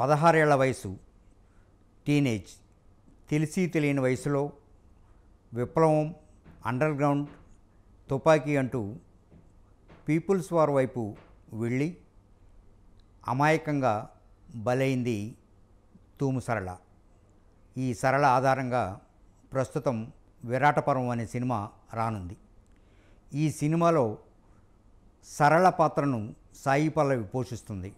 పదహారేళ్ల వయసు టీనేజ్ తెలిసి తెలియని వయసులో విప్లవం అండర్ గ్రౌండ్ తుపాకీ అంటూ పీపుల్స్ వార్ వైపు వెళ్ళి అమాయకంగా బలైంది తూము సరళ ఈ సరళ ఆధారంగా ప్రస్తుతం విరాటపరం అనే సినిమా రానుంది ఈ సినిమాలో సరళ పాత్రను సాయి పల్లవి పోషిస్తుంది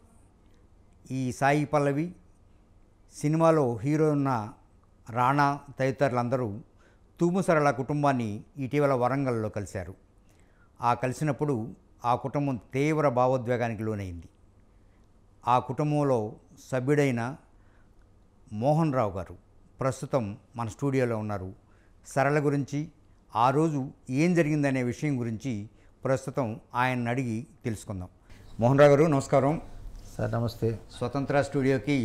ఈ సాయి పల్లవి సినిమాలో హీరో ఉన్న రాణా తదితరులందరూ తూము సరళ కుటుంబాన్ని ఇటీవల వరంగల్లో కలిశారు ఆ కలిసినప్పుడు ఆ కుటుంబం తీవ్ర భావోద్వేగానికి లోనైంది ఆ కుటుంబంలో సభ్యుడైన మోహన్ రావు గారు ప్రస్తుతం మన స్టూడియోలో ఉన్నారు సరళ గురించి ఆ రోజు ఏం జరిగిందనే విషయం గురించి ప్రస్తుతం ఆయన అడిగి తెలుసుకుందాం మోహన్ రావు గారు నమస్కారం సార్ నమస్తే స్వతంత్ర స్టూడియోకి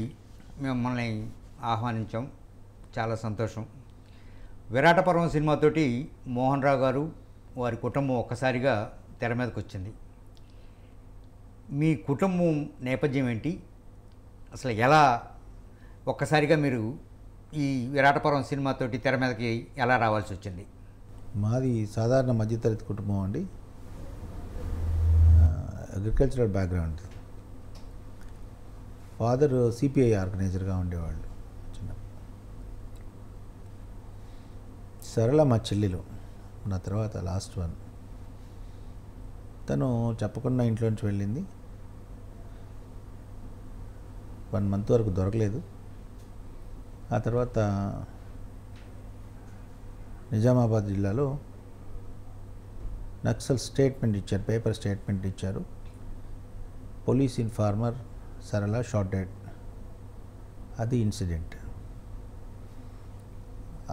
మిమ్మల్ని ఆహ్వానించాం చాలా సంతోషం విరాటపర్వం సినిమాతోటి మోహన్ రావు గారు వారి కుటుంబం ఒక్కసారిగా తెర మీదకి వచ్చింది మీ కుటుంబం నేపథ్యం ఏంటి అసలు ఎలా ఒక్కసారిగా మీరు ఈ విరాటపురం సినిమాతోటి తెర మీదకి ఎలా రావాల్సి వచ్చింది మాది సాధారణ మధ్యతరగతి కుటుంబం అండి అగ్రికల్చరల్ బ్యాక్గ్రౌండ్ ఫాదర్ సిపిఐ ఆర్గనైజర్గా ఉండేవాళ్ళు చిన్నప్పుడు సరళ మా చెల్లెలు నా తర్వాత లాస్ట్ వన్ తను చెప్పకుండా ఇంట్లోంచి వెళ్ళింది వన్ మంత్ వరకు దొరకలేదు ఆ తర్వాత నిజామాబాద్ జిల్లాలో నక్సల్ స్టేట్మెంట్ ఇచ్చారు పేపర్ స్టేట్మెంట్ ఇచ్చారు police informer Sarala short date అది ఇన్సిడెంట్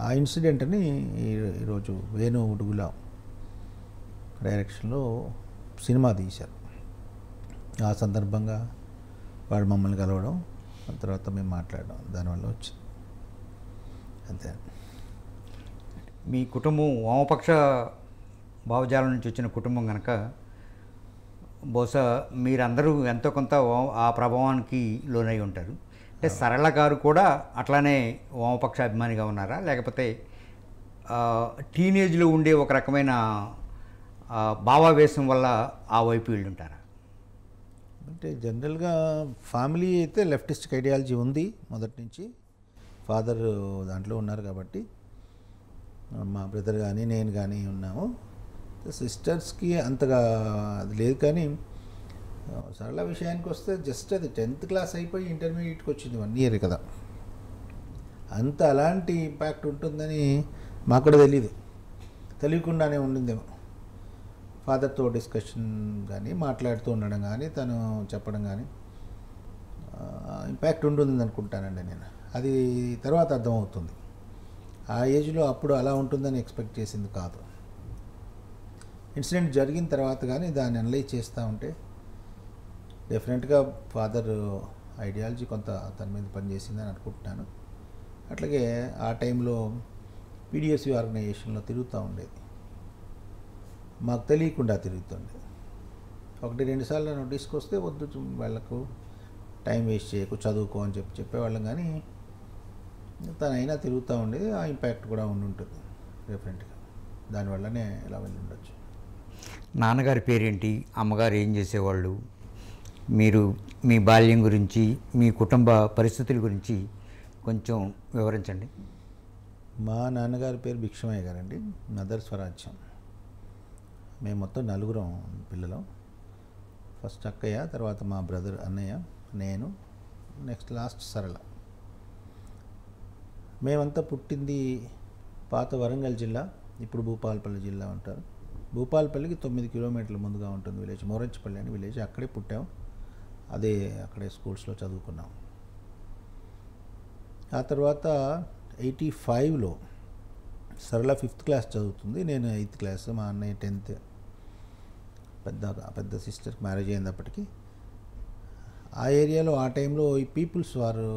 ఆ ఇన్సిడెంట్ని ఈరోజు వేణు ఉడుగుల డైరెక్షన్లో సినిమా తీశారు ఆ సందర్భంగా వాడు మమ్మల్ని కలవడం ఆ తర్వాత మేము మాట్లాడడం దానివల్ల వచ్చింది అంతే మీ కుటుంబం వామపక్ష భావజాలం నుంచి వచ్చిన కుటుంబం కనుక బహుశా మీరందరూ ఎంతో కొంత ఆ ప్రభావానికి లోనై ఉంటారు అంటే సరళ గారు కూడా అట్లానే వామపక్ష అభిమానిగా ఉన్నారా లేకపోతే టీనేజ్లో ఉండే ఒక రకమైన భావావేశం వల్ల ఆ వైపు ఉంటారా అంటే జనరల్గా ఫ్యామిలీ అయితే లెఫ్టిస్ట్ ఐడియాలజీ ఉంది మొదటి నుంచి ఫాదర్ దాంట్లో ఉన్నారు కాబట్టి మా బ్రదర్ కానీ నేను కానీ ఉన్నాము సిస్టర్స్కి అంతగా అది లేదు కానీ సరళ విషయానికి వస్తే జస్ట్ అది టెన్త్ క్లాస్ అయిపోయి ఇంటర్మీడియట్కి వచ్చింది వన్ ఇయర్ కదా అంత అలాంటి ఇంపాక్ట్ ఉంటుందని మాకు కూడా తెలియదు తెలియకుండానే ఉండిందేమో ఫాదర్తో డిస్కషన్ కానీ మాట్లాడుతూ ఉండడం కానీ తను చెప్పడం కానీ ఇంపాక్ట్ ఉంటుంది అనుకుంటానండి నేను అది తర్వాత అర్థమవుతుంది ఆ ఏజ్లో అప్పుడు అలా ఉంటుందని ఎక్స్పెక్ట్ చేసింది కాదు ఇన్సిడెంట్ జరిగిన తర్వాత కానీ దాన్ని అనలైజ్ చేస్తూ ఉంటే డెఫినెట్గా ఫాదర్ ఐడియాలజీ కొంత తన మీద పనిచేసిందని అనుకుంటున్నాను అట్లాగే ఆ టైంలో పీడిఎస్యు ఆర్గనైజేషన్లో తిరుగుతూ ఉండేది మాకు తెలియకుండా తిరుగుతుండేది ఒకటి రెండు సార్లు నోటీస్కి వస్తే వద్దు వాళ్ళకు టైం వేస్ట్ చేయకు చదువుకో అని చెప్పి చెప్పేవాళ్ళం కానీ తనైనా తిరుగుతూ ఉండేది ఆ ఇంపాక్ట్ కూడా ఉండి ఉంటుంది డెఫినెట్గా దానివల్లనే ఇలా వెళ్ళి ఉండొచ్చు నాన్నగారి పేరేంటి అమ్మగారు ఏం చేసేవాళ్ళు మీరు మీ బాల్యం గురించి మీ కుటుంబ పరిస్థితుల గురించి కొంచెం వివరించండి మా నాన్నగారి పేరు భిక్షమయ్య గారండి మదర్ స్వరాజ్యం మేము మొత్తం నలుగురం పిల్లలం ఫస్ట్ అక్కయ్య తర్వాత మా బ్రదర్ అన్నయ్య నేను నెక్స్ట్ లాస్ట్ సరళ మేమంతా పుట్టింది పాత వరంగల్ జిల్లా ఇప్పుడు భూపాలపల్లి జిల్లా ఉంటారు భూపాలపల్లికి తొమ్మిది కిలోమీటర్ల ముందుగా ఉంటుంది విలేజ్ మోరంచపల్లి అని విలేజ్ అక్కడే పుట్టాం అదే అక్కడే స్కూల్స్లో చదువుకున్నాం ఆ తర్వాత ఎయిటీ ఫైవ్లో సరళ ఫిఫ్త్ క్లాస్ చదువుతుంది నేను ఎయిత్ క్లాస్ మా అన్నయ్య టెన్త్ పెద్ద పెద్ద సిస్టర్కి మ్యారేజ్ అయినప్పటికీ ఆ ఏరియాలో ఆ టైంలో ఈ పీపుల్స్ వారు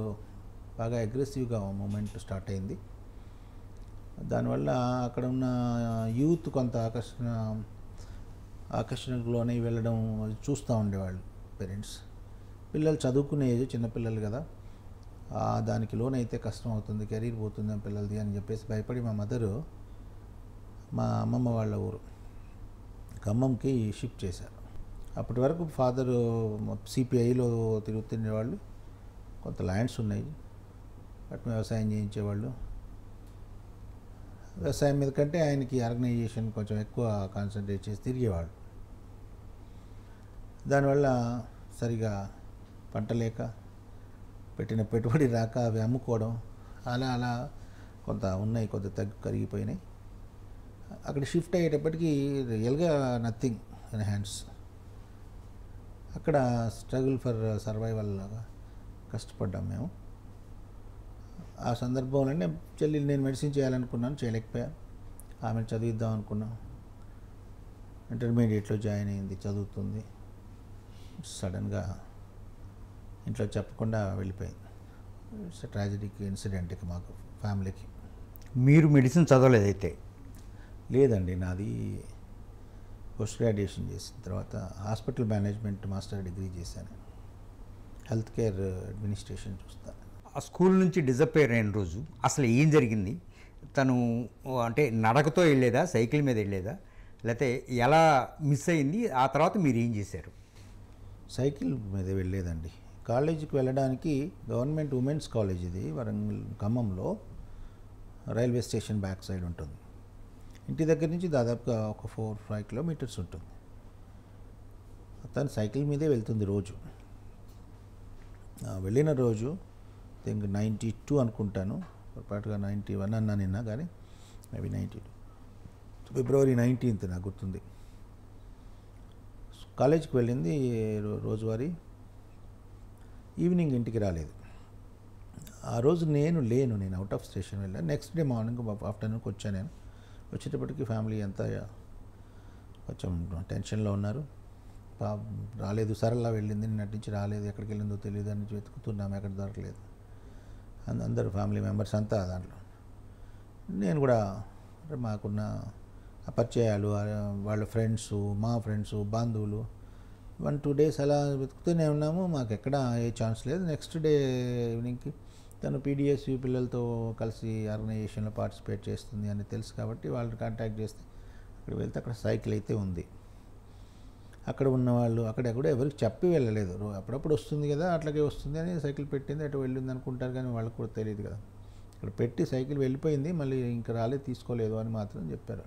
బాగా అగ్రెసివ్గా మూమెంట్ స్టార్ట్ అయింది దానివల్ల అక్కడ ఉన్న యూత్ కొంత ఆకర్షణ ఆకర్షణలోనే వెళ్ళడం చూస్తూ ఉండేవాళ్ళు పేరెంట్స్ పిల్లలు చదువుకునే ఏజ్ చిన్నపిల్లలు కదా దానికి లోన్ అయితే కష్టం అవుతుంది కెరీర్ పోతుంది పిల్లలది అని చెప్పేసి భయపడి మా మదరు మా అమ్మమ్మ వాళ్ళ ఊరు ఖమ్మంకి షిఫ్ట్ చేశారు అప్పటి వరకు ఫాదరు సిపిఐలో తిరుగుతుండేవాళ్ళు కొంత ల్యాండ్స్ ఉన్నాయి అటు వ్యవసాయం చేయించేవాళ్ళు వ్యవసాయం మీద కంటే ఆయనకి ఆర్గనైజేషన్ కొంచెం ఎక్కువ కాన్సన్ట్రేట్ చేసి తిరిగేవాడు దానివల్ల సరిగా పంట లేక పెట్టిన పెట్టుబడి రాక అవి అమ్ముకోవడం అలా అలా కొంత ఉన్నాయి కొంత తగ్గి కరిగిపోయినాయి అక్కడ షిఫ్ట్ అయ్యేటప్పటికీ రియల్గా నథింగ్ ఇన్ హ్యాండ్స్ అక్కడ స్ట్రగుల్ ఫర్ సర్వైవల్ లాగా కష్టపడ్డాం మేము ఆ సందర్భంలో నేను చెల్లి నేను మెడిసిన్ చేయాలనుకున్నాను చేయలేకపోయా ఆమెను చదివిద్దాం అనుకున్నా ఇంటర్మీడియట్లో జాయిన్ అయింది చదువుతుంది సడన్గా ఇంట్లో చెప్పకుండా వెళ్ళిపోయింది ఇట్స్ ట్రాజడిక్ ఇన్సిడెంట్ ఇక మాకు ఫ్యామిలీకి మీరు మెడిసిన్ చదవలేదైతే లేదండి నాది పోస్ట్ గ్రాడ్యుయేషన్ చేసిన తర్వాత హాస్పిటల్ మేనేజ్మెంట్ మాస్టర్ డిగ్రీ చేశాను హెల్త్ కేర్ అడ్మినిస్ట్రేషన్ చూస్తాను ఆ స్కూల్ నుంచి డిజపేర్ అయిన రోజు అసలు ఏం జరిగింది తను అంటే నడకతో వెళ్ళేదా సైకిల్ మీద వెళ్ళేదా లేకపోతే ఎలా మిస్ అయింది ఆ తర్వాత మీరు ఏం చేశారు సైకిల్ మీద వెళ్ళేదండి కాలేజీకి వెళ్ళడానికి గవర్నమెంట్ ఉమెన్స్ కాలేజ్ ఇది వరంగల్ ఖమ్మంలో రైల్వే స్టేషన్ బ్యాక్ సైడ్ ఉంటుంది ఇంటి దగ్గర నుంచి దాదాపుగా ఒక ఫోర్ ఫైవ్ కిలోమీటర్స్ ఉంటుంది తను సైకిల్ మీదే వెళ్తుంది రోజు వెళ్ళిన రోజు థింక్ నైంటీ టూ అనుకుంటాను పొరపాటుగా నైంటీ వన్ అన్నా నిన్న కానీ మేబీ నైంటీ టూ ఫిబ్రవరి నైన్టీన్త్ నాకు గుర్తుంది కాలేజీకి వెళ్ళింది రోజువారీ ఈవినింగ్ ఇంటికి రాలేదు ఆ రోజు నేను లేను నేను అవుట్ ఆఫ్ స్టేషన్ వెళ్ళాను నెక్స్ట్ డే మార్నింగ్ ఆఫ్టర్నూన్కి వచ్చాను నేను వచ్చేటప్పటికి ఫ్యామిలీ అంతా కొంచెం టెన్షన్లో ఉన్నారు రాలేదు సరళ వెళ్ళింది నిన్నటి నుంచి రాలేదు ఎక్కడికి వెళ్ళిందో తెలియదు అని వెతుకుతున్నాము ఎక్కడ దొరకలేదు అందరు ఫ్యామిలీ మెంబర్స్ అంతా దాంట్లో నేను కూడా మాకున్న పరిచయాలు వాళ్ళ ఫ్రెండ్స్ మా ఫ్రెండ్స్ బంధువులు వన్ టూ డేస్ అలా వెతుకుతూనే ఉన్నాము మాకు ఎక్కడ ఏ ఛాన్స్ లేదు నెక్స్ట్ డే ఈవినింగ్కి తను పీడిఎస్యు పిల్లలతో కలిసి ఆర్గనైజేషన్లో పార్టిసిపేట్ చేస్తుంది అని తెలుసు కాబట్టి వాళ్ళని కాంటాక్ట్ చేస్తే అక్కడ వెళ్తే అక్కడ సైకిల్ అయితే ఉంది అక్కడ ఉన్నవాళ్ళు అక్కడెక్కడో ఎవరికి చెప్పి వెళ్ళలేదు అప్పుడప్పుడు వస్తుంది కదా అట్లాగే వస్తుంది అని సైకిల్ పెట్టింది అటు వెళ్ళింది అనుకుంటారు కానీ వాళ్ళకి కూడా తెలియదు కదా ఇక్కడ పెట్టి సైకిల్ వెళ్ళిపోయింది మళ్ళీ ఇంకా రాలేదు తీసుకోలేదు అని మాత్రం చెప్పారు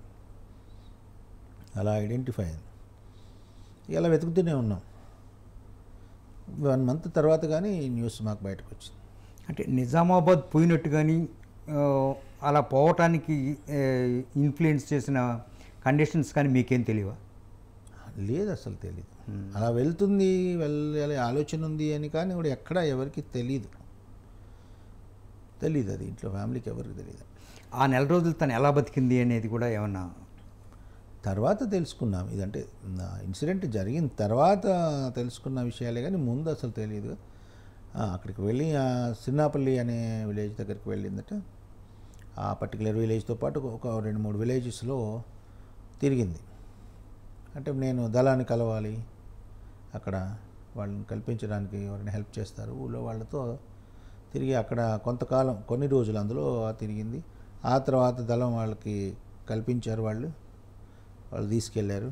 అలా ఐడెంటిఫై అయింది ఇలా వెతుకుతూనే ఉన్నాం వన్ మంత్ తర్వాత కానీ న్యూస్ మాకు బయటకు వచ్చింది అంటే నిజామాబాద్ పోయినట్టు కానీ అలా పోవటానికి ఇన్ఫ్లుయెన్స్ చేసిన కండిషన్స్ కానీ మీకేం తెలియవా లేదు అసలు తెలియదు అలా వెళ్తుంది వెళ్ళాలి ఆలోచన ఉంది అని కానీ కూడా ఎక్కడ ఎవరికి తెలియదు తెలీదు అది ఇంట్లో ఫ్యామిలీకి ఎవరికి తెలియదు ఆ నెల రోజులు తను ఎలా బతికింది అనేది కూడా ఏమన్నా తర్వాత తెలుసుకున్నాం ఇదంటే ఇన్సిడెంట్ జరిగిన తర్వాత తెలుసుకున్న విషయాలే కానీ ముందు అసలు తెలియదు అక్కడికి వెళ్ళి సిన్నాపల్లి అనే విలేజ్ దగ్గరికి వెళ్ళిందట ఆ పర్టికులర్ విలేజ్తో పాటు ఒక రెండు మూడు విలేజెస్లో తిరిగింది అంటే నేను దళాన్ని కలవాలి అక్కడ వాళ్ళని కల్పించడానికి ఎవరిని హెల్ప్ చేస్తారు ఊళ్ళో వాళ్ళతో తిరిగి అక్కడ కొంతకాలం కొన్ని రోజులు అందులో తిరిగింది ఆ తర్వాత దళం వాళ్ళకి కల్పించారు వాళ్ళు వాళ్ళు తీసుకెళ్ళారు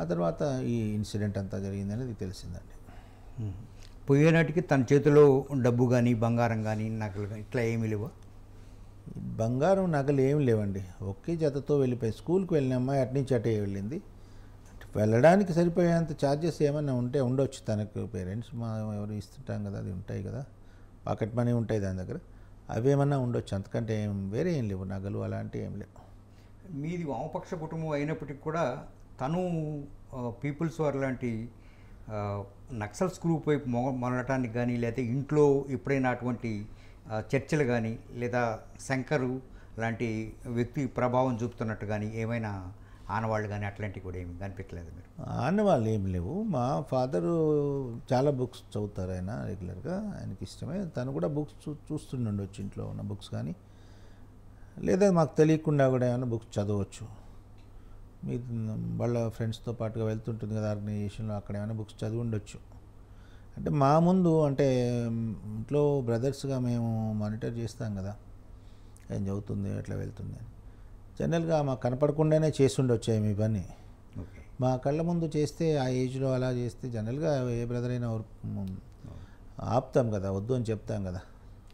ఆ తర్వాత ఈ ఇన్సిడెంట్ అంతా జరిగింది అనేది తెలిసిందండి పోయేనాటికి తన చేతిలో డబ్బు కానీ బంగారం కానీ నకలు కానీ ఇట్లా ఏమి లేవు బంగారం నగలు ఏమి లేవండి ఒకే జతతో వెళ్ళిపోయి స్కూల్కి వెళ్ళిన అమ్మాయి అటు నుంచి అటే వెళ్ళింది వెళ్ళడానికి సరిపోయేంత ఛార్జెస్ ఏమైనా ఉంటే ఉండొచ్చు తనకు పేరెంట్స్ మా ఎవరు ఇస్తుంటాం కదా అది ఉంటాయి కదా పాకెట్ మనీ ఉంటాయి దాని దగ్గర అవి ఏమన్నా ఉండొచ్చు అంతకంటే ఏం వేరే ఏం లేవు నగలు అలాంటివి ఏం లేవు మీది వామపక్ష కుటుంబం అయినప్పటికీ కూడా తను పీపుల్స్ వారి లాంటి నక్సల్స్ గ్రూప్ వైపు మొ మొలటానికి కానీ లేకపోతే ఇంట్లో ఎప్పుడైనా అటువంటి చర్చలు కానీ లేదా శంకరు లాంటి వ్యక్తి ప్రభావం చూపుతున్నట్టు కానీ ఏమైనా ఆనవాళ్ళు కానీ అట్లాంటివి కూడా ఏమి కనిపించలేదు మీరు ఆనవాళ్ళు ఏం లేవు మా ఫాదరు చాలా బుక్స్ చదువుతారు ఆయన రెగ్యులర్గా ఆయనకి ఇష్టమే తను కూడా బుక్స్ చూస్తుండొచ్చు ఇంట్లో ఉన్న బుక్స్ కానీ లేదా మాకు తెలియకుండా కూడా ఏమైనా బుక్స్ చదవచ్చు మీ వాళ్ళ ఫ్రెండ్స్తో పాటుగా వెళ్తుంటుంది కదా ఆర్గనైజేషన్లో అక్కడ ఏమైనా బుక్స్ చదివి ఉండొచ్చు అంటే మా ముందు అంటే ఇంట్లో బ్రదర్స్గా మేము మానిటర్ చేస్తాం కదా ఏం చదువుతుంది ఎట్లా వెళ్తుంది అని జనరల్గా మాకు కనపడకుండానే చేస్తుండొచ్చాయి మీ పని మా కళ్ళ ముందు చేస్తే ఆ ఏజ్లో అలా చేస్తే జనరల్గా ఏ బ్రదర్ అయినా ఆపుతాం కదా వద్దు అని చెప్తాం కదా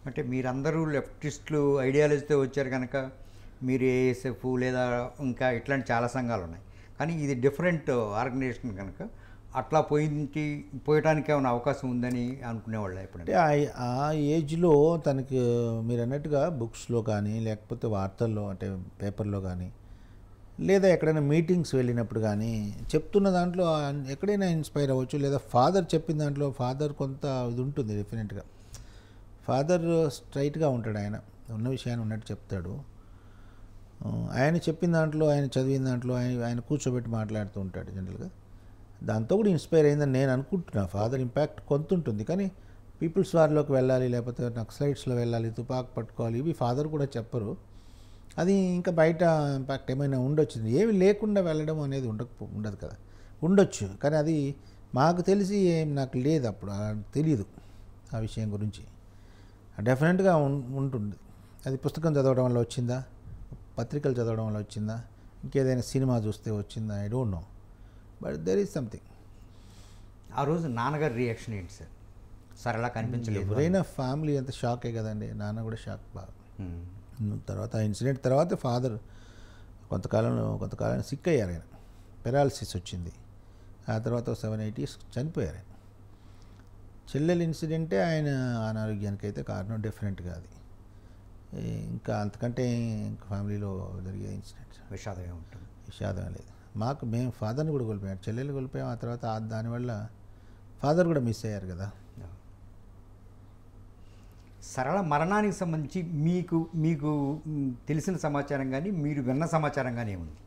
అంటే మీరందరూ లెఫ్టిస్టులు ఐడియాలజీతో వచ్చారు కనుక మీరు ఏఎస్ఎఫ్ లేదా ఇంకా ఇట్లాంటి చాలా సంఘాలు ఉన్నాయి కానీ ఇది డిఫరెంట్ ఆర్గనైజేషన్ కనుక అట్లా పోయించి పోయడానికి ఏమైనా అవకాశం ఉందని అనుకునేవాళ్ళు ఎప్పుడంటే ఆ ఏజ్లో తనకు మీరు అన్నట్టుగా బుక్స్లో కానీ లేకపోతే వార్తల్లో అంటే పేపర్లో కానీ లేదా ఎక్కడైనా మీటింగ్స్ వెళ్ళినప్పుడు కానీ చెప్తున్న దాంట్లో ఎక్కడైనా ఇన్స్పైర్ అవ్వచ్చు లేదా ఫాదర్ చెప్పిన దాంట్లో ఫాదర్ కొంత ఇది ఉంటుంది డెఫినెట్గా ఫాదర్ స్ట్రైట్గా ఉంటాడు ఆయన ఉన్న విషయాన్ని ఉన్నట్టు చెప్తాడు ఆయన చెప్పిన దాంట్లో ఆయన చదివిన దాంట్లో ఆయన ఆయన కూర్చోబెట్టి మాట్లాడుతూ ఉంటాడు జనరల్గా దాంతో కూడా ఇన్స్పైర్ అయిందని నేను అనుకుంటున్నా ఫాదర్ ఇంపాక్ట్ కొంత ఉంటుంది కానీ పీపుల్స్ వార్లోకి వెళ్ళాలి లేకపోతే నక్సలైట్స్లో వెళ్ళాలి తుపాకు పట్టుకోవాలి ఇవి ఫాదర్ కూడా చెప్పరు అది ఇంకా బయట ఇంపాక్ట్ ఏమైనా ఉండొచ్చు ఏమి లేకుండా వెళ్ళడం అనేది ఉండక ఉండదు కదా ఉండొచ్చు కానీ అది మాకు తెలిసి ఏం నాకు లేదు అప్పుడు తెలియదు ఆ విషయం గురించి డెఫినెట్గా ఉంటుంది అది పుస్తకం చదవడం వల్ల వచ్చిందా పత్రికలు చదవడం వల్ల వచ్చిందా ఇంకేదైనా సినిమా చూస్తే వచ్చిందా I don't know but there is something ఆ రోజు నాన్నగారి రియాక్షన్ ఏంటి సార్ సరళ కనిపించలేదు ఎవరైనా ఫ్యామిలీ అంత షాకే కదండి నాన్న కూడా షాక్ బాగా hmm. తర్వాత ఆ ఇన్సిడెంట్ తర్వాత ఫాదర్ కొంతకాలంలో కొంతకాలం సిక్ అయ్యారు ఆయన పెరాలసిస్ వచ్చింది ఆ తర్వాత సెవెన్ ఎయిటీస్ చనిపోయారు ఆయన చెల్లెలు ఇన్సిడెంటే ఆయన అనారోగ్యానికి అయితే కారణం డిఫరెంట్గా అది ఇంకా అంతకంటే ఇంకా ఫ్యామిలీలో జరిగే ఇన్సిడెంట్స్ విషాదమే ఉంటుంది విషాదం లేదు మాకు మేము ఫాదర్ని కూడా కోల్పోయాం చెల్లెలు కోల్పోయాం ఆ తర్వాత దానివల్ల ఫాదర్ కూడా మిస్ అయ్యారు కదా సరళ మరణానికి సంబంధించి మీకు మీకు తెలిసిన సమాచారం కానీ మీరు విన్న సమాచారం కానీ ఏముంది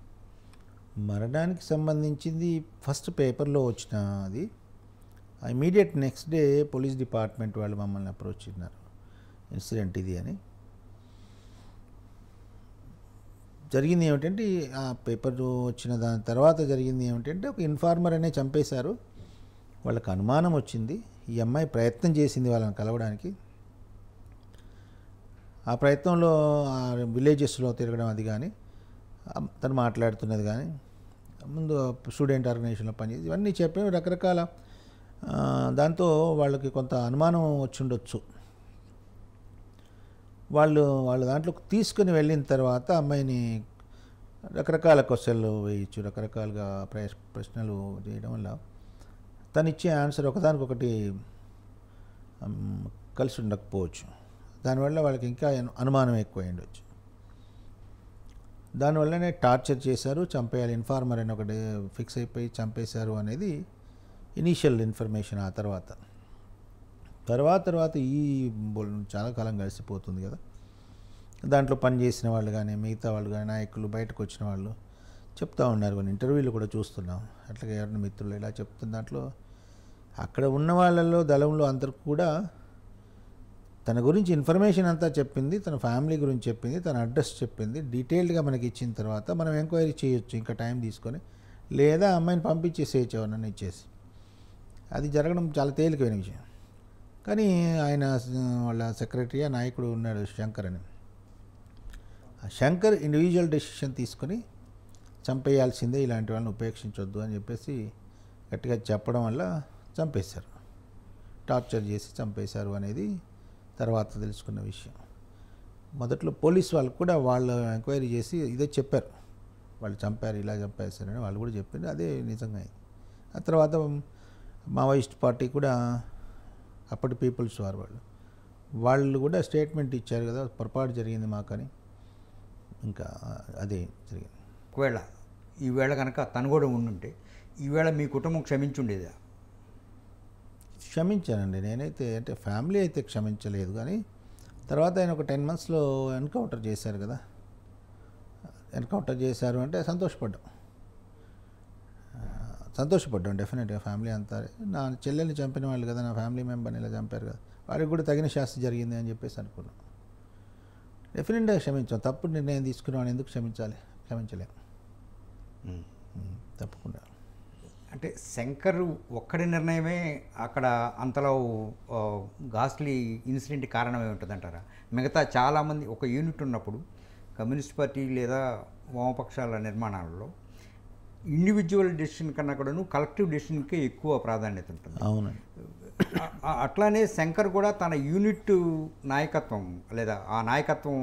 మరణానికి సంబంధించింది ఫస్ట్ పేపర్లో వచ్చిన అది immediate next day police department వాళ్ళు మమ్మల్ని అప్రోచ్ చేసినారు ఇన్సిడెంట్ ఇది అని జరిగింది ఏమిటంటే ఆ పేపర్ వచ్చిన దాని తర్వాత జరిగింది ఏమిటంటే ఒక ఇన్ఫార్మర్ అనే చంపేశారు వాళ్ళకి అనుమానం వచ్చింది ఈ అమ్మాయి ప్రయత్నం చేసింది వాళ్ళని కలవడానికి ఆ ప్రయత్నంలో ఆ విలేజెస్లో తిరగడం అది కానీ తను మాట్లాడుతున్నది కానీ ముందు స్టూడెంట్ ఆర్గనైజేషన్లో పనిచేసి ఇవన్నీ చెప్పి రకరకాల దాంతో వాళ్ళకి కొంత అనుమానం వచ్చి ఉండొచ్చు వాళ్ళు వాళ్ళ దాంట్లో తీసుకుని వెళ్ళిన తర్వాత అమ్మాయిని రకరకాల క్వశ్చన్లు వేయచ్చు రకరకాలుగా ప్రశ్నలు చేయడం వల్ల తను ఇచ్చే ఆన్సర్ ఒకదానికొకటి కలిసి ఉండకపోవచ్చు దానివల్ల వాళ్ళకి ఇంకా అనుమానం ఎక్కువ ఉండొచ్చు దానివల్లనే టార్చర్ చేశారు చంపేయాలి ఇన్ఫార్మర్ అని ఒకటి ఫిక్స్ అయిపోయి చంపేశారు అనేది ఇనీషియల్ ఇన్ఫర్మేషన్ ఆ తర్వాత తర్వాత తర్వాత ఈ చాలా కాలం గడిచిపోతుంది కదా దాంట్లో పనిచేసిన వాళ్ళు కానీ మిగతా వాళ్ళు కానీ నాయకులు బయటకు వచ్చిన వాళ్ళు చెప్తూ ఉన్నారు కొన్ని ఇంటర్వ్యూలు కూడా చూస్తున్నాం అట్లాగే ఎవరిని మిత్రులు ఇలా చెప్తున్న దాంట్లో అక్కడ ఉన్న వాళ్ళల్లో దళంలో అందరు కూడా తన గురించి ఇన్ఫర్మేషన్ అంతా చెప్పింది తన ఫ్యామిలీ గురించి చెప్పింది తన అడ్రస్ చెప్పింది డీటెయిల్డ్గా మనకి ఇచ్చిన తర్వాత మనం ఎంక్వైరీ చేయొచ్చు ఇంకా టైం తీసుకొని లేదా అమ్మాయిని పంపించేసేయచ్చు ఎవరన్నా ఇచ్చేసి అది జరగడం చాలా తేలికైన విషయం కానీ ఆయన వాళ్ళ సెక్రటరీ నాయకుడు ఉన్నాడు శంకర్ అని ఆ శంకర్ ఇండివిజువల్ డెసిషన్ తీసుకొని చంపేయాల్సిందే ఇలాంటి వాళ్ళని ఉపేక్షించొద్దు అని చెప్పేసి గట్టిగా చెప్పడం వల్ల చంపేశారు టార్చర్ చేసి చంపేశారు అనేది తర్వాత తెలుసుకున్న విషయం మొదట్లో పోలీస్ వాళ్ళు కూడా వాళ్ళు ఎంక్వైరీ చేసి ఇదే చెప్పారు వాళ్ళు చంపారు ఇలా చంపేశారని వాళ్ళు కూడా చెప్పింది అదే నిజంగా ఆ తర్వాత మావోయిస్ట్ పార్టీ కూడా అప్పటి పీపుల్స్ వారు వాళ్ళు వాళ్ళు కూడా స్టేట్మెంట్ ఇచ్చారు కదా పొరపాటు జరిగింది మాకని ఇంకా అదే జరిగింది ఒకవేళ ఈవేళ కనుక తను కూడా ఉండుంటే ఈవేళ మీ కుటుంబం క్షమించుండేదా క్షమించానండి నేనైతే అంటే ఫ్యామిలీ అయితే క్షమించలేదు కానీ తర్వాత ఆయన ఒక టెన్ మంత్స్లో ఎన్కౌంటర్ చేశారు కదా ఎన్కౌంటర్ చేశారు అంటే సంతోషపడ్డాం సంతోషపడ్డాం డెఫినెట్గా ఫ్యామిలీ అంతా నా చెల్లెల్ని చంపిన వాళ్ళు కదా నా ఫ్యామిలీ మెంబర్ని ఇలా చంపారు కదా వారికి కూడా తగిన శాస్త్రం జరిగింది అని చెప్పేసి అనుకున్నాం డెఫినెట్గా క్షమించాం తప్పుడు నిర్ణయం తీసుకున్నాం ఎందుకు క్షమించాలి క్షమించలేం తప్పకుండా అంటే శంకర్ ఒక్కడి నిర్ణయమే అక్కడ అంతలో ఘాస్లీ ఇన్సిడెంట్ కారణమే అంటారా మిగతా చాలామంది ఒక యూనిట్ ఉన్నప్పుడు కమ్యూనిస్ట్ పార్టీ లేదా వామపక్షాల నిర్మాణాలలో ఇండివిజువల్ డెసిషన్ కన్నా కూడాను కలెక్టివ్ డెసిషన్కే ఎక్కువ ప్రాధాన్యత ఉంటుంది అవును అట్లానే శంకర్ కూడా తన యూనిట్ నాయకత్వం లేదా ఆ నాయకత్వం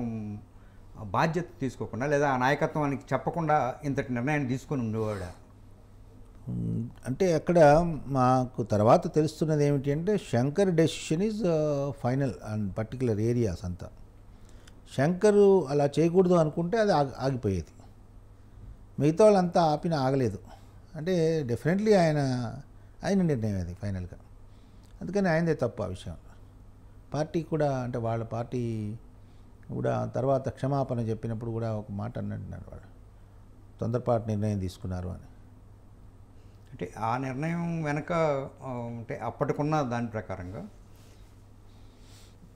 బాధ్యత తీసుకోకుండా లేదా ఆ నాయకత్వానికి చెప్పకుండా ఇంతటి నిర్ణయాన్ని తీసుకొని ఉండేవాడు అంటే అక్కడ మాకు తర్వాత తెలుస్తున్నది ఏమిటి అంటే Shankar decision is final and particular areas అంతా శంకరు అలా చేయకూడదు అనుకుంటే అది ఆగిపోయేది మిగతా వాళ్ళంతా ఆపిన ఆగలేదు అంటే డెఫినెట్లీ ఆయన ఆయన నిర్ణయం అది ఫైనల్గా అందుకని ఆయనదే తప్పు ఆ విషయం పార్టీ కూడా అంటే వాళ్ళ పార్టీ కూడా తర్వాత క్షమాపణ చెప్పినప్పుడు కూడా ఒక మాట అన్నట్టున్నారు వాళ్ళు తొందరపాటు నిర్ణయం తీసుకున్నారు అని అంటే ఆ నిర్ణయం వెనక అంటే అప్పటికున్న దాని ప్రకారంగా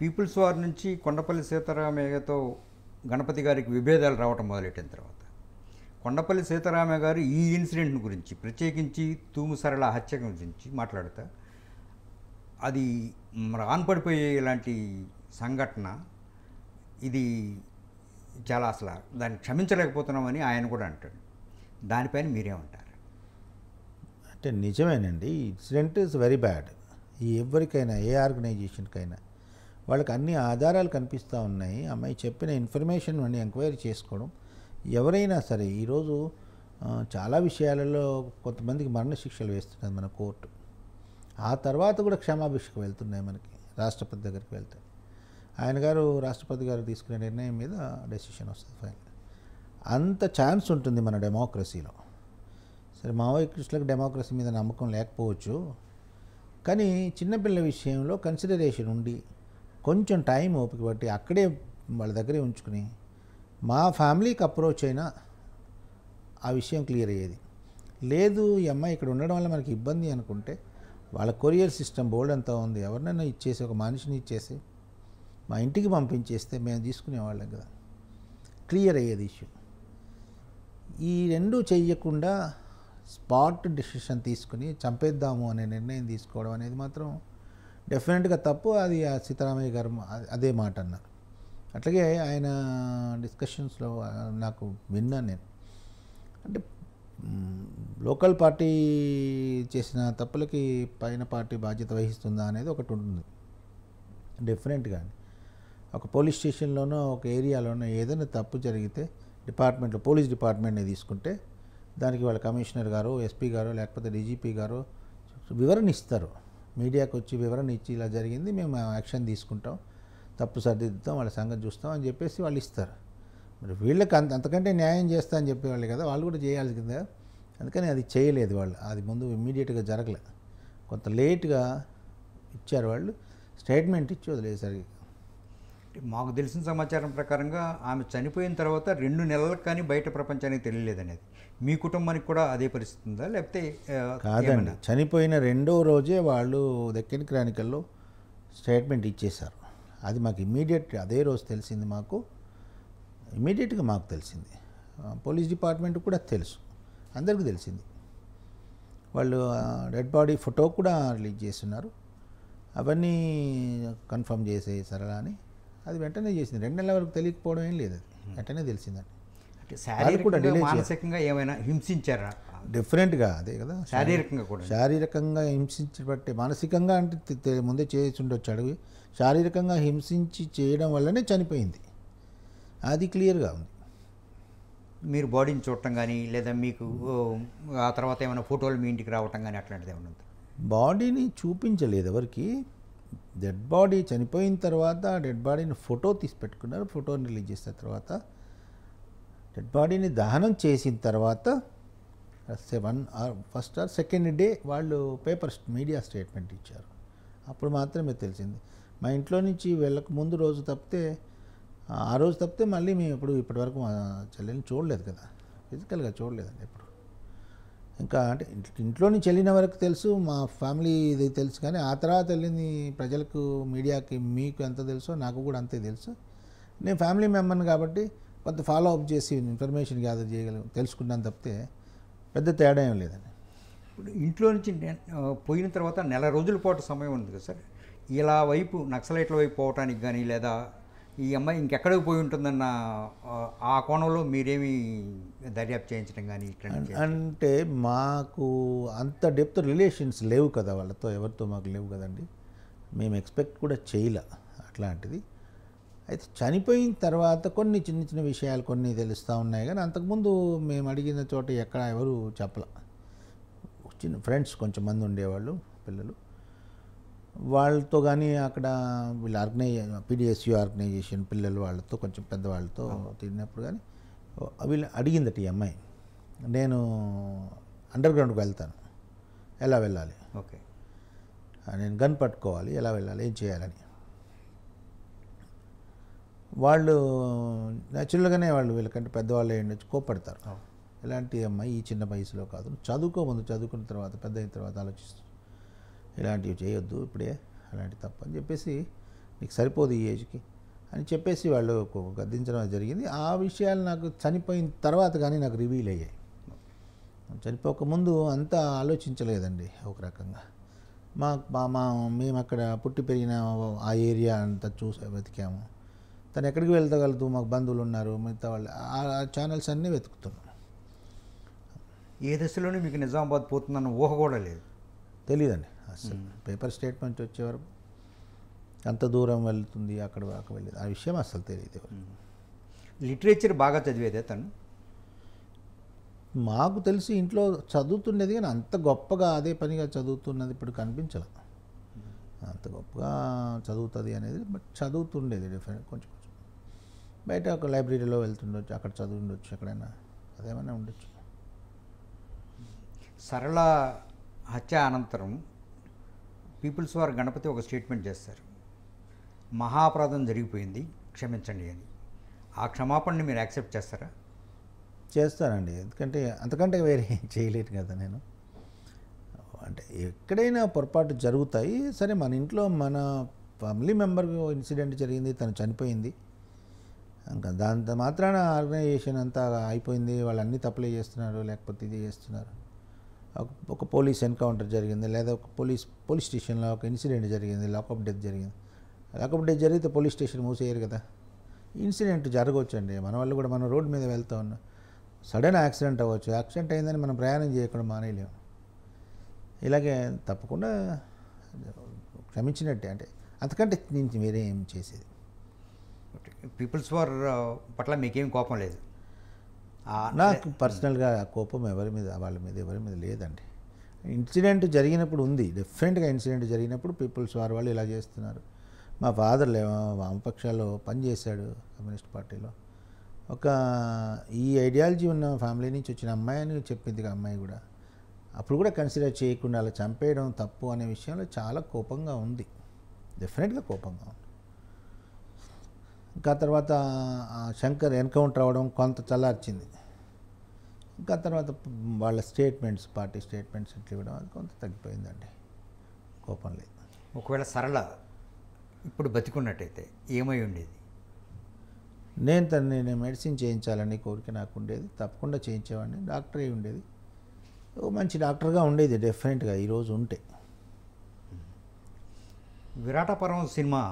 పీపుల్స్ వార్ నుంచి కొండపల్లి సీతారామయ్యతో గణపతి గారికి విభేదాలు రావటం మొదలెట్టిన తర్వాత కొండపల్లి సీతారామయ్య గారు ఈ ఇన్సిడెంట్ గురించి ప్రత్యేకించి తూము సరళ హత్య గురించి మాట్లాడతా అది రాన్పడిపోయే ఇలాంటి సంఘటన ఇది చాలా అసలు దాన్ని క్షమించలేకపోతున్నామని ఆయన కూడా అంటాడు దానిపైన మీరేమంటారు అంటే నిజమేనండి ఇన్సిడెంట్ ఇస్ వెరీ బ్యాడ్ ఎవరికైనా ఏ ఆర్గనైజేషన్కైనా వాళ్ళకి అన్ని ఆధారాలు కనిపిస్తూ ఉన్నాయి అమ్మాయి చెప్పిన ఇన్ఫర్మేషన్ అని ఎంక్వైరీ చేసుకోవడం ఎవరైనా సరే ఈరోజు చాలా విషయాలలో కొంతమందికి మరణశిక్షలు వేస్తున్నది మన కోర్టు ఆ తర్వాత కూడా క్షమాభిక్షకు వెళ్తున్నాయి మనకి రాష్ట్రపతి దగ్గరికి వెళ్తాయి ఆయన గారు రాష్ట్రపతి గారు తీసుకునే నిర్ణయం మీద డెసిషన్ వస్తుంది ఫైనల్ అంత ఛాన్స్ ఉంటుంది మన డెమోక్రసీలో సరే మావోయిస్టులకు డెమోక్రసీ మీద నమ్మకం లేకపోవచ్చు కానీ చిన్నపిల్లల విషయంలో కన్సిడరేషన్ ఉండి కొంచెం టైం ఓపిక పట్టి అక్కడే వాళ్ళ దగ్గరే ఉంచుకుని మా ఫ్యామిలీకి అప్రోచ్ అయినా ఆ విషయం క్లియర్ అయ్యేది లేదు ఈ అమ్మాయి ఇక్కడ ఉండడం వల్ల మనకి ఇబ్బంది అనుకుంటే వాళ్ళ కొరియర్ సిస్టమ్ బోర్డు అంతా ఉంది ఎవరినైనా ఇచ్చేసి ఒక మనిషిని ఇచ్చేసి మా ఇంటికి పంపించేస్తే మేము తీసుకునేవాళ్ళం కదా క్లియర్ అయ్యేది ఇష్యూ ఈ రెండు చెయ్యకుండా స్పాట్ డిసిషన్ తీసుకుని చంపేద్దాము అనే నిర్ణయం తీసుకోవడం అనేది మాత్రం డెఫినెట్గా తప్పు అది సీతారామయ్య గారు అదే మాట అన్నారు అట్లాగే ఆయన డిస్కషన్స్లో నాకు విన్నాను నేను అంటే లోకల్ పార్టీ చేసిన తప్పులకి పైన పార్టీ బాధ్యత వహిస్తుందా అనేది ఒకటి ఉంటుంది డిఫరెంట్గా ఒక పోలీస్ స్టేషన్లోనో ఒక ఏరియాలోనో ఏదైనా తప్పు జరిగితే డిపార్ట్మెంట్లో పోలీస్ డిపార్ట్మెంట్ని తీసుకుంటే దానికి వాళ్ళ కమిషనర్ గారు ఎస్పీ గారు లేకపోతే డీజీపీ గారు వివరణ ఇస్తారు మీడియాకు వచ్చి వివరణ ఇచ్చి ఇలా జరిగింది మేము యాక్షన్ తీసుకుంటాం తప్పు సరిదిద్దుతాం వాళ్ళ సంగతి చూస్తాం అని చెప్పేసి వాళ్ళు ఇస్తారు మరి వీళ్ళకి అంత అంతకంటే న్యాయం చేస్తా అని చెప్పేవాళ్ళు కదా వాళ్ళు కూడా చేయాల్సిందే అందుకని అది చేయలేదు వాళ్ళు అది ముందు ఇమ్మీడియట్గా జరగలేదు కొంత లేట్గా ఇచ్చారు వాళ్ళు స్టేట్మెంట్ ఇచ్చి వదిలేసరికి మాకు తెలిసిన సమాచారం ప్రకారంగా ఆమె చనిపోయిన తర్వాత రెండు నెలలకు కానీ బయట ప్రపంచానికి తెలియలేదనేది మీ కుటుంబానికి కూడా అదే పరిస్థితి ఉందా లేకపోతే కాదండి చనిపోయిన రెండో రోజే వాళ్ళు దక్కిన క్రానికల్లో స్టేట్మెంట్ ఇచ్చేశారు అది మాకు ఇమ్మీడియట్ అదే రోజు తెలిసింది మాకు ఇమీడియట్గా మాకు తెలిసింది పోలీస్ డిపార్ట్మెంట్ కూడా తెలుసు అందరికీ తెలిసింది వాళ్ళు డెడ్ బాడీ ఫోటో కూడా రిలీజ్ చేస్తున్నారు అవన్నీ కన్ఫర్మ్ చేసే సరళ అని అది వెంటనే చేసింది రెండు నెలల వరకు తెలియకపోవడం ఏం లేదు అది వెంటనే తెలిసిందండి అంటే శారీరకంగా మానసికంగా ఏమైనా హింసించారా డిఫరెంట్గా అదే కదా శారీరకంగా కూడా శారీరకంగా హింసించి బట్టి మానసికంగా అంటే ముందే చేసి ఉండొచ్చు అడవి శారీరకంగా హింసించి చేయడం వల్లనే చనిపోయింది అది క్లియర్గా ఉంది మీరు బాడీని చూడటం కానీ లేదా మీకు ఆ తర్వాత ఏమైనా ఫోటోలు మీ ఇంటికి రావటం కానీ అట్లాంటిది ఏమైనా బాడీని చూపించలేదు ఎవరికి డెడ్ బాడీ చనిపోయిన తర్వాత డెడ్ బాడీని ఫోటో తీసి పెట్టుకున్నారు ఫోటోని రిలీజ్ చేసిన తర్వాత డెడ్ బాడీని దహనం చేసిన తర్వాత seven or first or second day వాళ్ళు పేపర్ మీడియా స్టేట్మెంట్ ఇచ్చారు అప్పుడు మాత్రమే తెలిసింది మా ఇంట్లో నుంచి వెళ్ళక ముందు రోజు తప్పితే ఆ రోజు తప్పితే మళ్ళీ మేము ఇప్పుడు ఇప్పటివరకు మా చెల్లెని చూడలేదు కదా ఫిజికల్గా చూడలేదండి ఇప్పుడు ఇంకా అంటే ఇంట్లో నుంచి వెళ్ళిన వరకు తెలుసు మా ఫ్యామిలీ ఇది తెలుసు కానీ ఆ తర్వాత వెళ్ళింది ప్రజలకు మీడియాకి మీకు ఎంత తెలుసో నాకు కూడా అంతే తెలుసు నేను ఫ్యామిలీ మెంబర్ని కాబట్టి కొంత ఫాలో అప్ చేసి ఇన్ఫర్మేషన్ గ్యాదర్ చేయగలం తెలుసుకున్నాను తప్పితే పెద్ద తేడా ఏం లేదండి ఇప్పుడు ఇంట్లో నుంచి పోయిన తర్వాత నెల రోజుల పాటు సమయం ఉంది కదా సార్ ఇలా వైపు నక్సలైట్ల వైపు పోవటానికి కానీ లేదా ఈ అమ్మాయి ఇంకెక్కడికి పోయి ఉంటుందన్న ఆ కోణంలో మీరేమి దర్యాప్తు చేయించడం కానీ అంటే మాకు అంత డెప్త్ రిలేషన్స్ లేవు కదా వాళ్ళతో ఎవరితో మాకు లేవు కదండి మేము ఎక్స్పెక్ట్ కూడా చేయలే అట్లాంటిది అయితే చనిపోయిన తర్వాత కొన్ని చిన్న చిన్న విషయాలు కొన్ని తెలుస్తూ ఉన్నాయి కానీ అంతకుముందు మేము అడిగిన చోట ఎక్కడ ఎవరు చెప్పల చిన్న ఫ్రెండ్స్ కొంచెం మంది ఉండేవాళ్ళు పిల్లలు వాళ్ళతో కానీ అక్కడ వీళ్ళు ఆర్గనైజ్ పీడిఎస్యు ఆర్గనైజేషన్ పిల్లలు వాళ్ళతో కొంచెం పెద్దవాళ్ళతో తిరిగినప్పుడు కానీ వీళ్ళు అడిగిందట ఈ అమ్మాయి నేను అండర్ గ్రౌండ్కి వెళ్తాను ఎలా వెళ్ళాలి ఓకే నేను గన్ పట్టుకోవాలి ఎలా వెళ్ళాలి ఏం చేయాలని వాళ్ళు న్యాచురల్గానే వాళ్ళు వీళ్ళకంటే పెద్దవాళ్ళు ఉండొచ్చు కోప్పడతారు ఇలాంటి అమ్మాయి ఈ చిన్న వయసులో కాదు చదువుకో ముందు చదువుకున్న తర్వాత పెద్ద అయిన తర్వాత ఆలోచిస్తుంది ఇలాంటివి చేయొద్దు ఇప్పుడే అలాంటి తప్పు అని చెప్పేసి నీకు సరిపోదు ఈ ఏజ్కి అని చెప్పేసి వాళ్ళు గద్దించడం జరిగింది ఆ విషయాలు నాకు చనిపోయిన తర్వాత కానీ నాకు రివీల్ అయ్యాయి చనిపోకముందు అంతా ఆలోచించలేదండి ఒక రకంగా మా మా మేము అక్కడ పుట్టి పెరిగిన ఆ ఏరియా అంతా చూసా వెతికాము తను ఎక్కడికి వెళ్తగలదు మాకు బంధువులు ఉన్నారు మిగతా వాళ్ళు ఆ ఛానల్స్ అన్నీ వెతుకుతున్నాం ఏ దశలోనే మీకు నిజామాబాద్ పోతుందన్న ఊహ కూడా లేదు తెలియదండి అసలు పేపర్ స్టేట్మెంట్ వచ్చే వరకు అంత దూరం వెళ్తుంది అక్కడ అక్కడ వెళ్ళేది ఆ విషయం అసలు తెలియదు లిటరేచర్ బాగా చదివేదే తను మాకు తెలిసి ఇంట్లో చదువుతుండేది కానీ అంత గొప్పగా అదే పనిగా చదువుతున్నది ఇప్పుడు కనిపించలేదు అంత గొప్పగా చదువుతుంది అనేది బట్ చదువుతుండేది డిఫరెంట్ కొంచెం కొంచెం బయట ఒక లైబ్రరీలో వెళ్తుండొచ్చు అక్కడ చదువుండొచ్చు ఎక్కడైనా అదేమైనా ఉండొచ్చు సరళ హత్య అనంతరం పీపుల్స్ వార్ గణపతి ఒక స్టేట్మెంట్ చేస్తారు మహాపరాధం జరిగిపోయింది క్షమించండి అని ఆ క్షమాపణని మీరు యాక్సెప్ట్ చేస్తారా చేస్తానండి ఎందుకంటే అంతకంటే వేరే చేయలేదు కదా నేను అంటే ఎక్కడైనా పొరపాటు జరుగుతాయి సరే మన ఇంట్లో మన ఫ్యామిలీ మెంబర్ ఇన్సిడెంట్ జరిగింది తను చనిపోయింది ఇంకా దాంతో మాత్రాన ఆర్గనైజేషన్ అంతా అయిపోయింది వాళ్ళు అన్ని తప్పులే చేస్తున్నారు లేకపోతే ఇది చేస్తున్నారు ఒక పోలీస్ ఎన్కౌంటర్ జరిగింది లేదా ఒక పోలీస్ పోలీస్ స్టేషన్లో ఒక ఇన్సిడెంట్ జరిగింది లాకప్ డెత్ జరిగింది లాకప్ డెత్ జరిగితే పోలీస్ స్టేషన్ మూసేయరు కదా ఇన్సిడెంట్ జరగవచ్చండి మన వాళ్ళు కూడా మనం రోడ్డు మీద వెళ్తూ ఉన్నాం సడన్ యాక్సిడెంట్ అవ్వచ్చు యాక్సిడెంట్ అయిందని మనం ప్రయాణం చేయకుండా మానేయలేము ఇలాగే తప్పకుండా క్షమించినట్టే అంటే అంతకంటే నుంచి మీరే ఏం చేసేది పీపుల్స్ వార్ పట్ల మీకేం కోపం లేదు నాకు పర్సనల్గా కోపం ఎవరి మీద వాళ్ళ మీద ఎవరి మీద లేదండి ఇన్సిడెంట్ జరిగినప్పుడు ఉంది డిఫరెంట్గా ఇన్సిడెంట్ జరిగినప్పుడు పీపుల్స్ వార్ వాళ్ళు ఇలా చేస్తున్నారు మా ఫాదర్ వామపక్షాల్లో పనిచేశాడు కమ్యూనిస్ట్ పార్టీలో ఒక ఈ ఐడియాలజీ ఉన్న ఫ్యామిలీ నుంచి వచ్చిన అమ్మాయి అని చెప్పింది అమ్మాయి కూడా అప్పుడు కూడా కన్సిడర్ చేయకుండా అలా చంపేయడం తప్పు అనే విషయంలో చాలా కోపంగా ఉంది డెఫినెట్గా కోపంగా ఉంది ఇంకా తర్వాత శంకర్ ఎన్కౌంటర్ అవ్వడం కొంత చల్లార్చింది ఇంకా తర్వాత వాళ్ళ స్టేట్మెంట్స్ పార్టీ స్టేట్మెంట్స్ ఇట్లా ఇవ్వడం అది కొంత తగ్గిపోయిందండి కోపం లేదు ఒకవేళ సరళ ఇప్పుడు బతికున్నట్టయితే ఏమై ఉండేది నేను తను నేను మెడిసిన్ చేయించాలని కోరిక నాకు ఉండేది తప్పకుండా చేయించేవాడిని డాక్టర్ అయి ఉండేది ఓ మంచి డాక్టర్గా ఉండేది డెఫినెట్గా ఈరోజు ఉంటే విరాటపురం సినిమా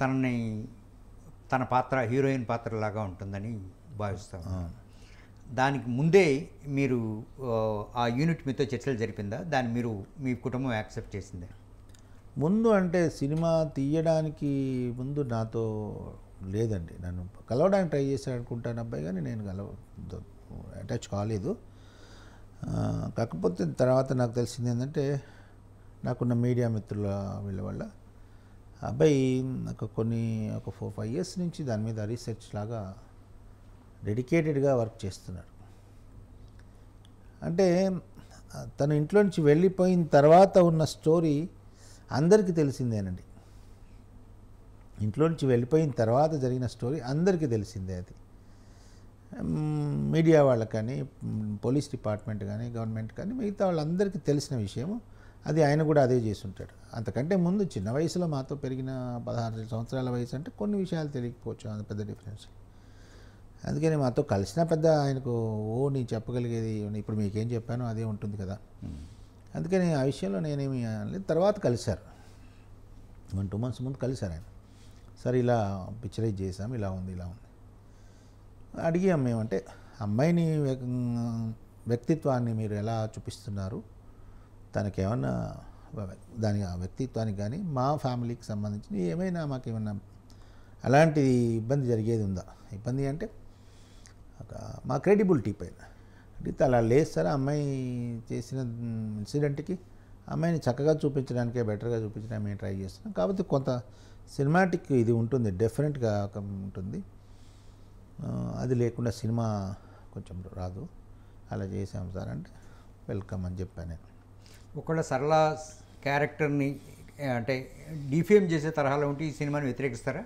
తనని తన పాత్ర హీరోయిన్ పాత్రలాగా ఉంటుందని భావిస్తాం దానికి ముందే మీరు ఆ యూనిట్ మీతో చర్చలు జరిపిందా దాన్ని మీరు మీ కుటుంబం యాక్సెప్ట్ చేసిందా ముందు అంటే సినిమా తీయడానికి ముందు నాతో లేదండి నన్ను కలవడానికి ట్రై చేశాను అనుకుంటాను అబ్బాయి కానీ నేను కలవ అటాచ్ కాలేదు కాకపోతే తర్వాత నాకు తెలిసింది ఏంటంటే నాకున్న మీడియా మిత్రుల వీళ్ళ వల్ల అబ్బాయి ఒక కొన్ని ఒక ఫోర్ ఫైవ్ ఇయర్స్ నుంచి దాని మీద రీసెర్చ్ లాగా డెడికేటెడ్గా వర్క్ చేస్తున్నాడు అంటే తన ఇంట్లో నుంచి వెళ్ళిపోయిన తర్వాత ఉన్న స్టోరీ అందరికీ తెలిసిందేనండి ఇంట్లో నుంచి వెళ్ళిపోయిన తర్వాత జరిగిన స్టోరీ అందరికీ తెలిసిందే అది మీడియా వాళ్ళకి కానీ పోలీస్ డిపార్ట్మెంట్ కానీ గవర్నమెంట్ కానీ మిగతా వాళ్ళందరికీ తెలిసిన విషయము అది ఆయన కూడా అదే చేసి ఉంటాడు అంతకంటే ముందు చిన్న వయసులో మాతో పెరిగిన పదహారు సంవత్సరాల వయసు అంటే కొన్ని విషయాలు తెలియకపోవచ్చు అంత పెద్ద డిఫరెన్స్ అందుకని మాతో కలిసిన పెద్ద ఆయనకు ఓ నేను చెప్పగలిగేది ఇప్పుడు మీకేం చెప్పానో అదే ఉంటుంది కదా అందుకని ఆ విషయంలో నేనేమి అనలేదు తర్వాత కలిశారు వన్ టూ మంత్స్ ముందు కలిశారు ఆయన సరే ఇలా పిక్చరైజ్ చేసాం ఇలా ఉంది ఇలా ఉంది అడిగాం మేమంటే అమ్మాయిని వ్యక్తిత్వాన్ని మీరు ఎలా చూపిస్తున్నారు తనకేమన్నా దాని ఆ వ్యక్తిత్వానికి కానీ మా ఫ్యామిలీకి సంబంధించి ఏమైనా ఏమన్నా అలాంటి ఇబ్బంది జరిగేది ఉందా ఇబ్బంది అంటే ఒక మా క్రెడిబిలిటీ పైన అంటే అలా లేదు సార్ అమ్మాయి చేసిన ఇన్సిడెంట్కి అమ్మాయిని చక్కగా చూపించడానికే బెటర్గా చూపించడానికి మేము ట్రై చేస్తున్నాం కాబట్టి కొంత సినిమాటిక్ ఇది ఉంటుంది ఒక ఉంటుంది అది లేకుండా సినిమా కొంచెం రాదు అలా చేసాం సార్ అంటే వెల్కమ్ అని చెప్పాను నేను ఒకళ్ళ సరళ క్యారెక్టర్ని అంటే డిఫేమ్ చేసే తరహాలో ఉంటే ఈ సినిమాని వ్యతిరేకిస్తారా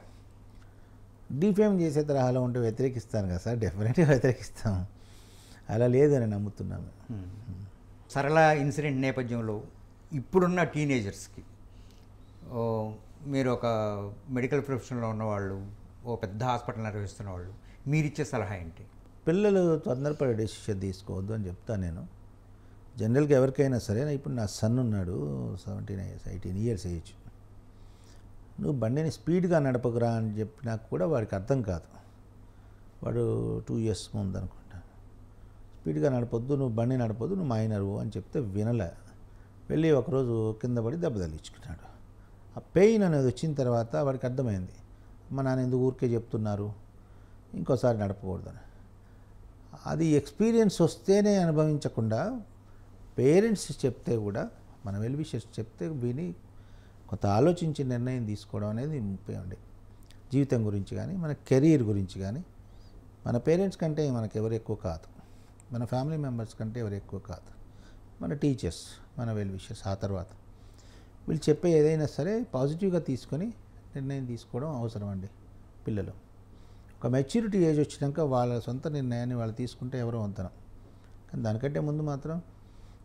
డిఫేమ్ చేసే తరహాలో ఉంటే వ్యతిరేకిస్తాను కదా సార్ డెఫినెట్గా వ్యతిరేకిస్తాం అలా లేదని నమ్ముతున్నాము సరళ ఇన్సిడెంట్ నేపథ్యంలో ఇప్పుడున్న టీనేజర్స్కి మీరు ఒక మెడికల్ ప్రొఫెషన్లో ఉన్నవాళ్ళు ఓ పెద్ద హాస్పిటల్ నిర్వహిస్తున్న వాళ్ళు మీరిచ్చే సలహా ఏంటి పిల్లలు తొందరపడే డెసిషన్ తీసుకోవద్దు అని చెప్తాను నేను జనరల్గా ఎవరికైనా సరే ఇప్పుడు నా సన్ ఉన్నాడు seventeen years eighteen years age నువ్వు బండిని స్పీడ్గా నడపకురా అని చెప్పి నాకు కూడా వాడికి అర్థం కాదు వాడు టూ ఇయర్స్ ముందు అనుకుంటా స్పీడ్గా నడపొద్దు నువ్వు బండి నడపొద్దు నువ్వు మైనరు అని చెప్తే వినలే వెళ్ళి ఒకరోజు కింద పడి దెబ్బ తగిలించుకున్నాడు ఆ పెయిన్ అనేది వచ్చిన తర్వాత వాడికి అర్థమైంది మా నాన్న ఎందుకు ఊరికే చెప్తున్నారు ఇంకోసారి నడపకూడదని అది ఎక్స్పీరియన్స్ వస్తేనే అనుభవించకుండా పేరెంట్స్ చెప్తే కూడా మనం వెళ్ళి విషయం చెప్తే విని కొంత ఆలోచించి నిర్ణయం తీసుకోవడం అనేది ముప్పై జీవితం గురించి కానీ మన కెరీర్ గురించి కానీ మన పేరెంట్స్ కంటే మనకు ఎవరు ఎక్కువ కాదు మన ఫ్యామిలీ మెంబర్స్ కంటే ఎవరు ఎక్కువ కాదు మన టీచర్స్ మన వెల్ విషెస్ ఆ తర్వాత వీళ్ళు చెప్పే ఏదైనా సరే పాజిటివ్గా తీసుకొని నిర్ణయం తీసుకోవడం అవసరం అండి పిల్లలు ఒక మెచ్యూరిటీ ఏజ్ వచ్చినాక వాళ్ళ సొంత నిర్ణయాన్ని వాళ్ళు తీసుకుంటే ఎవరో వంతనం కానీ దానికంటే ముందు మాత్రం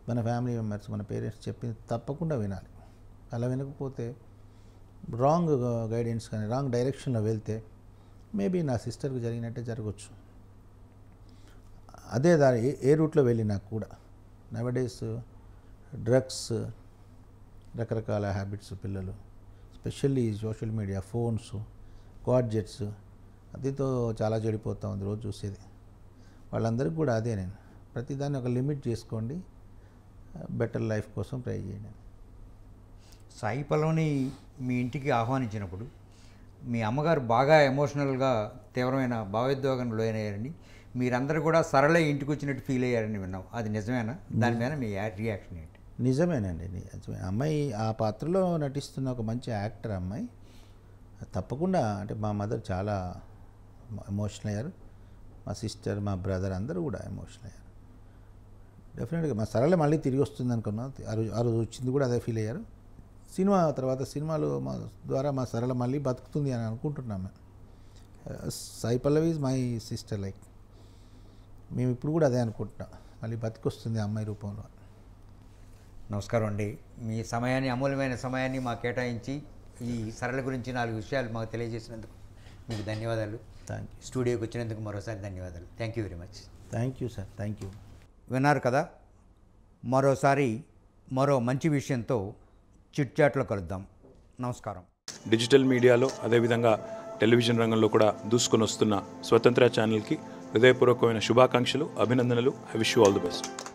మన ఫ్యామిలీ మెంబర్స్ మన పేరెంట్స్ చెప్పింది తప్పకుండా వినాలి అలా వినకపోతే రాంగ్ గైడెన్స్ కానీ రాంగ్ డైరెక్షన్లో వెళ్తే మేబీ నా సిస్టర్కి జరిగినట్టే జరగచ్చు అదే దారి ఏ రూట్లో వెళ్ళినా కూడా నవడేస్ డ్రగ్స్ రకరకాల హ్యాబిట్స్ పిల్లలు specially social media phones gadgets అదితో చాలా చెడిపోతూ ఉంది రోజు చూసేది వాళ్ళందరికీ కూడా అదే నేను ప్రతిదాన్ని ఒక లిమిట్ చేసుకోండి బెటర్ లైఫ్ కోసం ట్రై చేయండి సాయి పల్లవిని మీ ఇంటికి ఆహ్వానించినప్పుడు మీ అమ్మగారు బాగా ఎమోషనల్గా తీవ్రమైన భావోద్వేగం లోనయ్యారని మీరందరూ కూడా సరళ ఇంటికి వచ్చినట్టు ఫీల్ అయ్యారని విన్నాం అది నిజమేనా దాని మీద మీ రియాక్షన్ ఏంటి నిజమేనండి నిజమే అమ్మాయి ఆ పాత్రలో నటిస్తున్న ఒక మంచి యాక్టర్ అమ్మాయి తప్పకుండా అంటే మా మదర్ చాలా ఎమోషనల్ అయ్యారు మా సిస్టర్ మా బ్రదర్ అందరూ కూడా ఎమోషనల్ అయ్యారు డెఫినెట్గా మా సరళ మళ్ళీ తిరిగి వస్తుంది అనుకున్నా ఆ రోజు ఆ రోజు వచ్చింది కూడా అదే ఫీల్ అయ్యారు సినిమా తర్వాత సినిమాలు మా ద్వారా మా సరళ మళ్ళీ బతుకుతుంది అని అనుకుంటున్నాము Sai Pallavi is my sister like మేము ఇప్పుడు కూడా అదే అనుకుంటున్నాం మళ్ళీ బతికొస్తుంది అమ్మాయి రూపంలో నమస్కారం అండి మీ సమయాన్ని అమూల్యమైన సమయాన్ని మాకు కేటాయించి ఈ సరళ గురించి నాలుగు విషయాలు మాకు తెలియజేసినందుకు మీకు ధన్యవాదాలు థ్యాంక్ యూ స్టూడియోకి వచ్చినందుకు మరోసారి ధన్యవాదాలు thank you very much thank you sir thank you విన్నారు కదా మరోసారి మరో మంచి విషయంతో చిట్చాట్లో కలుద్దాం నమస్కారం డిజిటల్ మీడియాలో అదేవిధంగా టెలివిజన్ రంగంలో కూడా దూసుకొని వస్తున్న స్వతంత్ర ఛానల్కి హృదయపూర్వకమైన శుభాకాంక్షలు అభినందనలు I wish you all the best